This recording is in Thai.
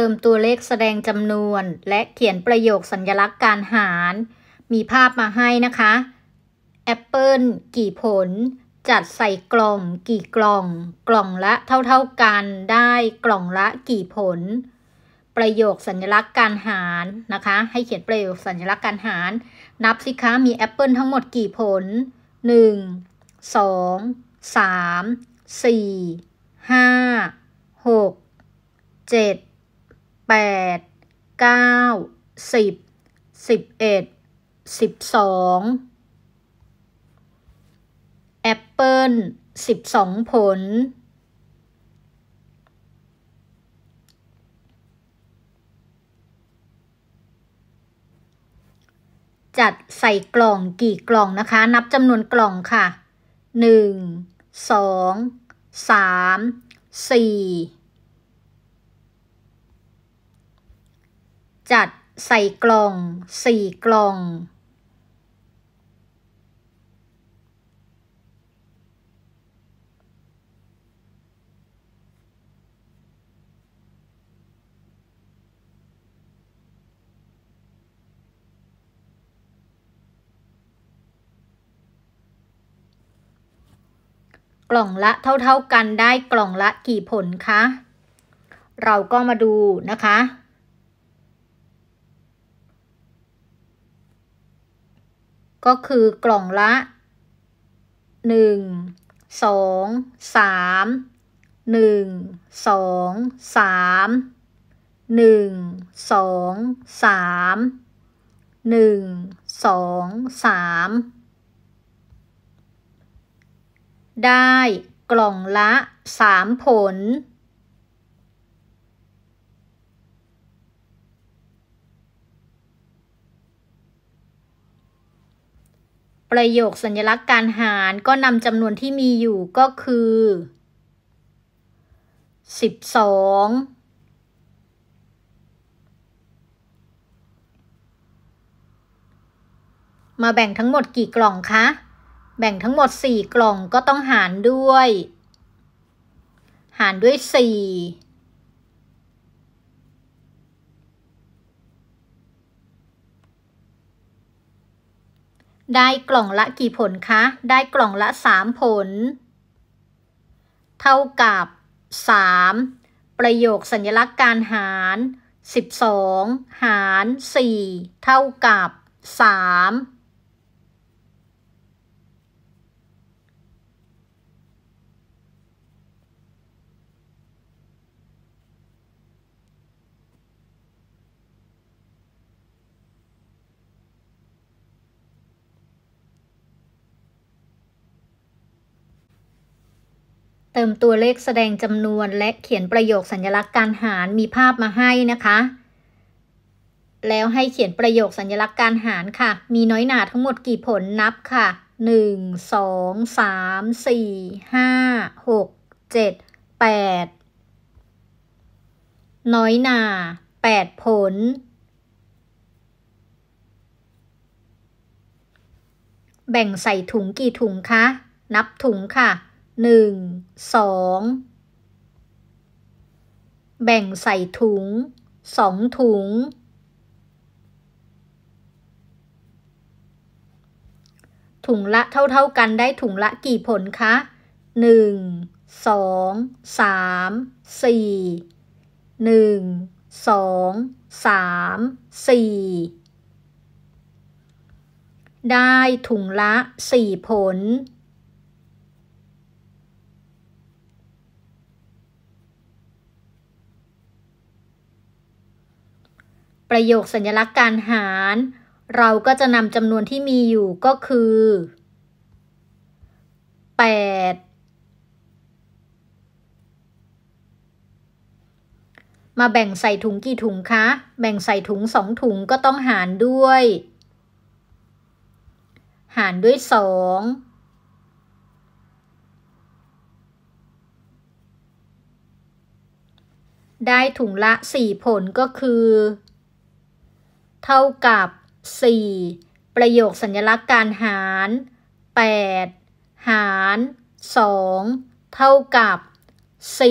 ติมตัวเลขแสดงจำนวนและเขียนประโยคสัญลักษณ์การหาร มีภาพมาให้นะคะ แอปเปิลกี่ผล จัดใส่กล่องกี่กล่อง กล่องละเท่าๆกันได้กล่องละกี่ผล ประโยคสัญลักษณ์การหารนะคะ ให้เขียนประโยคสัญลักษณ์การหาร นับสิคะมีแอปเปิลทั้งหมดกี่ผล 1 2 3 4 5 6 7แปด เก้า สิบ สิบเอ็ด สิบสองแอปเปิลสิบสองผล จัดใส่กล่องกี่กล่องนะคะ นับจำนวนกล่องค่ะหนึ่งสองสามสี่จัด ใส่กล่อง สี่กล่อง กล่องละเท่า ๆกันได้กล่องละกี่ผลคะ เราก็มาดูนะคะก็คือกล่องละ 1 2 3 1 2 3 1 2 3 1 2 3ได้กล่องละ3ผลประโยคสัญลักษณ์การหารก็นำจำนวนที่มีอยู่ก็คือ 12 มาแบ่งทั้งหมดกี่กล่องคะ แบ่งทั้งหมด 4 กล่องก็ต้องหารด้วย หารด้วย 4ได้กล่องละกี่ผลคะ ได้กล่องละ3ผล เท่ากับ 3 ประโยคสัญลักษณ์การหาร 12 หาร 4 เท่ากับ 3ติมตัวเลขแสดงจำนวนและเขียนประโยคสัญลักษณ์การหารมีภาพมาให้นะคะ แล้วให้เขียนประโยคสัญลักษณ์การหารค่ะ มีน้อยหนาทั้งหมดกี่ผลนับค่ะ 1 2 3 4 5 6 7 8 น้อยหนา 8 ผล แบ่งใส่ถุงกี่ถุงคะ นับถุงค่ะหนึ่งสองแบ่งใส่ถุงสองถุง ถุงละเท่าเท่ากันได้ถุงละกี่ผลคะหนึ่งสองสามสี่หนึ่งสองสามสี่ได้ถุงละสี่ผลประโยคสัญลักษณ์การหาร เราก็จะนำจำนวนที่มีอยู่ก็คือ 8 มาแบ่งใส่ถุงกี่ถุงคะ แบ่งใส่ถุงสองถุงก็ต้องหารด้วย หารด้วยสองได้ถุงละ 4 ผลก็คือท่ากับ 4 ประโยคสัญลักษณ์การหาร 8 หาร 2 เท่ากับ 4